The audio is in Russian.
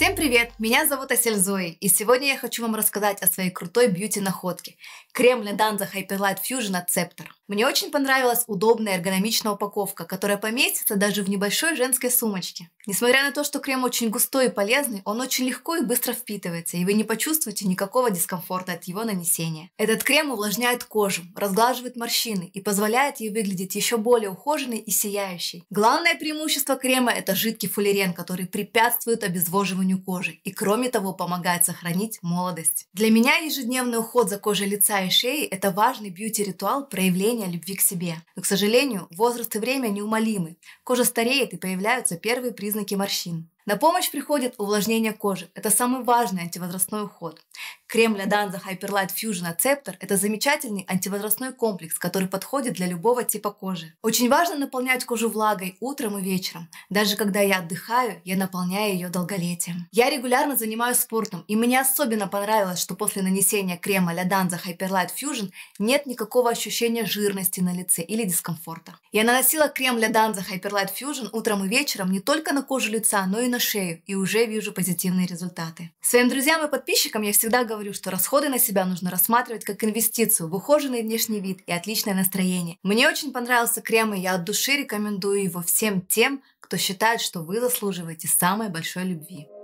Всем привет! Меня зовут Асель Зои, и сегодня я хочу вам рассказать о своей крутой бьюти-находке. Крем для Данза Hyperlight Fusion от Scepter. Мне очень понравилась удобная эргономичная упаковка, которая поместится даже в небольшой женской сумочке. Несмотря на то, что крем очень густой и полезный, он очень легко и быстро впитывается, и вы не почувствуете никакого дискомфорта от его нанесения. Этот крем увлажняет кожу, разглаживает морщины и позволяет ей выглядеть еще более ухоженной и сияющей. Главное преимущество крема – это жидкий фуллерен, который препятствует обезвоживанию кожи и, кроме того, помогает сохранить молодость. Для меня ежедневный уход за кожей лица и шеи – это важный бьюти-ритуал проявления ощущение любви к себе. Но, к сожалению, возраст и время неумолимы. Кожа стареет и появляются первые признаки морщин. На помощь приходит увлажнение кожи. Это самый важный антивозрастной уход. Крем для Данза Hyperlight Fusion Acceptor – это замечательный антивозрастной комплекс, который подходит для любого типа кожи. Очень важно наполнять кожу влагой утром и вечером. Даже когда я отдыхаю, я наполняю ее долголетием. Я регулярно занимаюсь спортом, и мне особенно понравилось, что после нанесения крема для Данза Hyperlight Fusion нет никакого ощущения жирности на лице или дискомфорта. Я наносила крем для Данза Hyperlight Fusion утром и вечером не только на кожу лица, но и на на шею и уже вижу позитивные результаты. Своим друзьям и подписчикам я всегда говорю, что расходы на себя нужно рассматривать как инвестицию в ухоженный внешний вид и отличное настроение. Мне очень понравился крем, и я от души рекомендую его всем тем, кто считает, что вы заслуживаете самой большой любви.